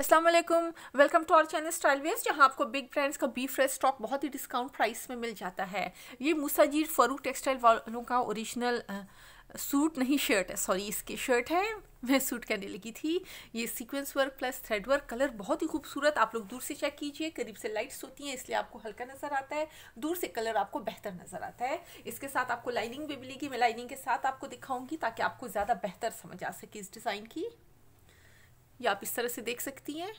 Aslam welcome to our channel style west जहाँ आपको big brands का बी फ्रेश स्टॉक बहुत ही डिस्काउंट प्राइस में मिल जाता है ये मुसाजीर फरूक टेक्सटाइल वालों का ओरिजिनल सूट नहीं शर्ट है सॉरी इसकी शर्ट है मैं सूट कहने लगी थी ये sequence work plus thread work colour बहुत ही खूबसूरत आप लोग दूर से चेक कीजिए करीब से लाइट्स होती हैं इसलिए आपको हल्का नज़र आता है दूर से कलर आपको बेहतर नज़र आता है इसके साथ आपको लाइनिंग भी मिलेगी मैं लाइनिंग के साथ आपको दिखाऊंगी ताकि आपको ज़्यादा बेहतर समझ आ सके इस डिज़ाइन की ये आप इस तरह से देख सकती हैं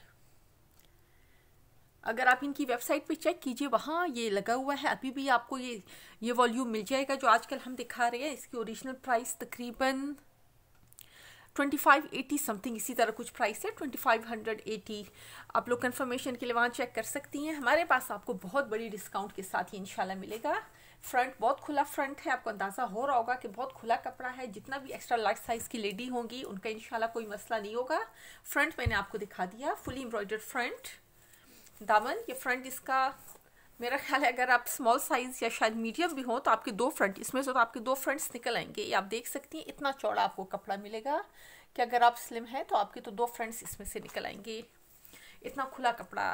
अगर आप इनकी वेबसाइट पे चेक कीजिए वहाँ ये लगा हुआ है अभी भी आपको ये ये वॉल्यूम मिल जाएगा जो आजकल हम दिखा रहे हैं इसकी ओरिजिनल प्राइस तकरीबन ट्वेंटी फाइव एटी समथिंग इसी तरह कुछ प्राइस है ट्वेंटी फाइव हंड्रेड एटी आप लोग कन्फर्मेशन के लिए वहाँ चेक कर सकती हैं हमारे पास आपको बहुत बड़ी डिस्काउंट के साथ ही इंशाल्लाह मिलेगा फ्रंट बहुत खुला फ्रंट है आपको अंदाज़ा हो रहा होगा कि बहुत खुला कपड़ा है जितना भी एक्स्ट्रा लार्ज साइज़ की लेडी होंगी उनका इनशाला कोई मसला नहीं होगा फ्रंट मैंने आपको दिखा दिया फुली एम्ब्रॉयडर्ड फ्रंट दामन ये फ्रंट इसका मेरा ख्याल है अगर आप स्मॉल साइज़ या शायद मीडियम भी हो तो आपके दो फ्रंट इसमें से तो आपके दो फ्रंट्स निकल आएंगे ये आप देख सकती हैं इतना चौड़ा आपको कपड़ा मिलेगा कि अगर आप स्लिम हैं तो आपके तो दो फ्रंट्स इसमें से निकल आएंगे इतना खुला कपड़ा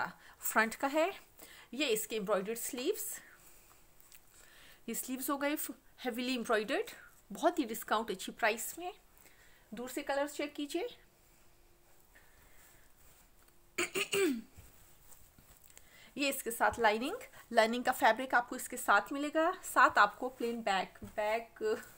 फ्रंट का है ये इसके एम्ब्रॉयडर्ड स्लीव्स ये स्लीव्स हो गए हैवीली एम्ब्रॉयडर्ड बहुत ही डिस्काउंट अच्छी प्राइस में दूर से कलर्स चेक कीजिए ये इसके साथ लाइनिंग लाइनिंग का फैब्रिक आपको इसके साथ मिलेगा साथ आपको प्लेन बैक बैक